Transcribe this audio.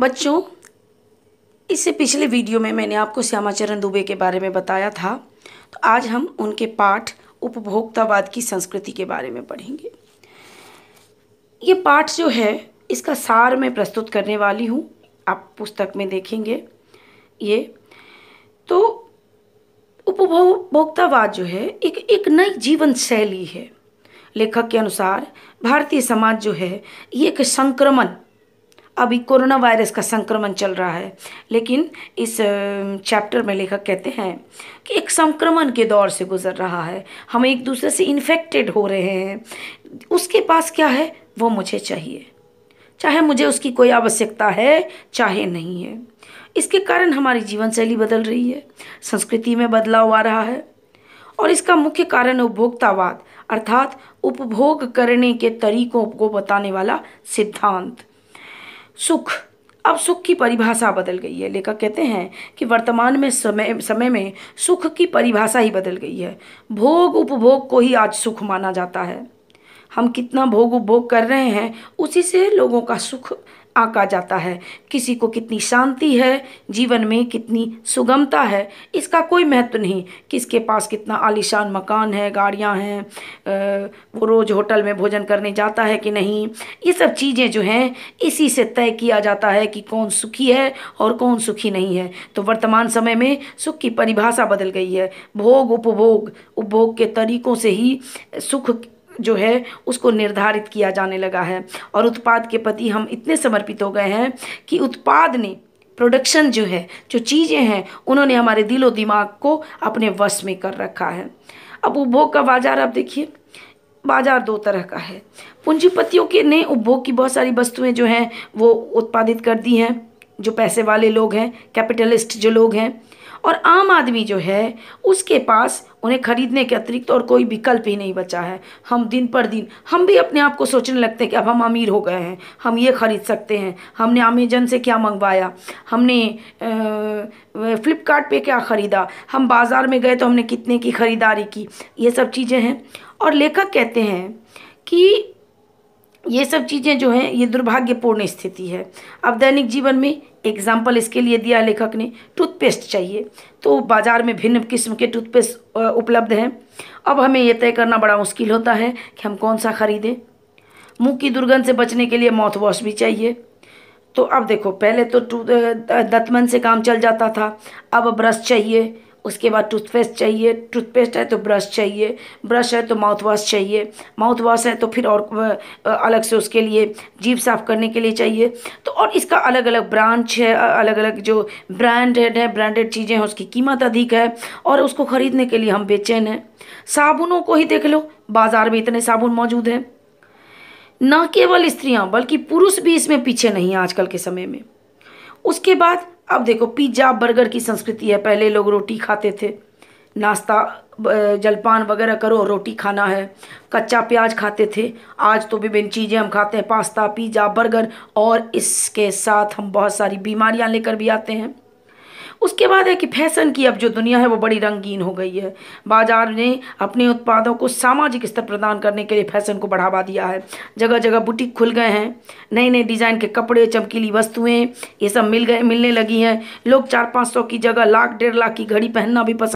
बच्चों इससे पिछले वीडियो में मैंने आपको श्यामाचरण दुबे के बारे में बताया था तो आज हम उनके पाठ उपभोक्तावाद की संस्कृति के बारे में पढ़ेंगे ये पाठ जो है इसका सार मैं प्रस्तुत करने वाली हूँ आप पुस्तक में देखेंगे ये तो उपभोक्तावाद जो है एक एक नई जीवन शैली है लेखक के अनुसार भारतीय समाज जो है ये एक संक्रमण अभी कोरोना वायरस का संक्रमण चल रहा है लेकिन इस चैप्टर में लेखक कहते हैं कि एक संक्रमण के दौर से गुजर रहा है हम एक दूसरे से इन्फेक्टेड हो रहे हैं उसके पास क्या है वो मुझे चाहिए चाहे मुझे उसकी कोई आवश्यकता है चाहे नहीं है इसके कारण हमारी जीवन शैली बदल रही है संस्कृति में बदलाव आ रहा है और इसका मुख्य कारण उपभोक्तावाद अर्थात उपभोग करने के तरीकों को बताने वाला सिद्धांत सुख अब सुख की परिभाषा बदल गई है लेखक कहते हैं कि वर्तमान में समय समय में सुख की परिभाषा ही बदल गई है भोग उपभोग को ही आज सुख माना जाता है हम कितना भोग उपभोग कर रहे हैं उसी से लोगों का सुख आका जाता है किसी को कितनी शांति है जीवन में कितनी सुगमता है इसका कोई महत्व नहीं किसके पास कितना आलिशान मकान है गाड़ियाँ हैं वो रोज़ होटल में भोजन करने जाता है कि नहीं ये सब चीज़ें जो हैं इसी से तय किया जाता है कि कौन सुखी है और कौन सुखी नहीं है तो वर्तमान समय में सुख की परिभाषा बदल गई है भोग उपभोग उपभोग के तरीकों से ही सुख जो है उसको निर्धारित किया जाने लगा है और उत्पाद के प्रति हम इतने समर्पित हो गए हैं कि उत्पाद ने प्रोडक्शन जो है जो चीज़ें हैं उन्होंने हमारे दिलो दिमाग को अपने वश में कर रखा है अब उपभोग का बाज़ार आप देखिए बाज़ार दो तरह का है पूंजीपतियों के ने उपभोग की बहुत सारी वस्तुएं जो हैं वो उत्पादित कर दी हैं जो पैसे वाले लोग हैं कैपिटलिस्ट जो लोग हैं और आम आदमी जो है उसके पास उन्हें खरीदने के अतिरिक्त और कोई विकल्प ही नहीं बचा है हम दिन पर दिन हम भी अपने आप को सोचने लगते हैं कि अब हम अमीर हो गए हैं हम ये ख़रीद सकते हैं हमने अमेजन से क्या मंगवाया हमने फ़्लिपकार्ट क्या ख़रीदा हम बाज़ार में गए तो हमने कितने की ख़रीदारी की ये सब चीज़ें हैं और लेखक कहते हैं कि ये सब चीज़ें जो हैं ये दुर्भाग्यपूर्ण स्थिति है अब दैनिक जीवन में एग्जाम्पल इसके लिए दिया लेखक ने टूथपेस्ट चाहिए तो बाज़ार में भिन्न किस्म के टूथपेस्ट उपलब्ध हैं अब हमें यह तय करना बड़ा मुश्किल होता है कि हम कौन सा ख़रीदें मुंह की दुर्गंध से बचने के लिए माउथ वॉश भी चाहिए तो अब देखो पहले तो दतमन से काम चल जाता था अब ब्रश चाहिए उसके बाद टूथपेस्ट चाहिए टूथपेस्ट है तो ब्रश चाहिए ब्रश है तो माउथ वॉश चाहिए माउथ वॉश है तो फिर और अलग से उसके लिए जीप साफ़ करने के लिए चाहिए तो और इसका अलग अलग ब्रांच है अलग अलग जो ब्रांडेड है ब्रांडेड चीज़ें हैं उसकी कीमत अधिक है और उसको ख़रीदने के लिए हम बेचैन हैं साबुनों को ही देख लो बाज़ार में इतने साबुन मौजूद हैं न केवल स्त्रियाँ बल्कि पुरुष भी इसमें पीछे नहीं हैं आजकल के समय में उसके बाद अब देखो पिज्ज़ा बर्गर की संस्कृति है पहले लोग रोटी खाते थे नाश्ता जलपान वगैरह करो रोटी खाना है कच्चा प्याज खाते थे आज तो विभिन्न चीज़ें हम खाते हैं पास्ता पिज़्ज़ा बर्गर और इसके साथ हम बहुत सारी बीमारियां लेकर भी आते हैं उसके बाद है कि फैशन की अब जो दुनिया है वो बड़ी रंगीन हो गई है बाजार ने अपने उत्पादों को सामाजिक स्तर प्रदान करने के लिए फैशन को बढ़ावा दिया है जगह जगह बुटीक खुल गए हैं नए नए डिज़ाइन के कपड़े चमकीली वस्तुएँ ये सब मिल गए मिलने लगी हैं लोग चार पाँच सौ की जगह लाख डेढ़ लाख की घड़ी पहनना भी पसंद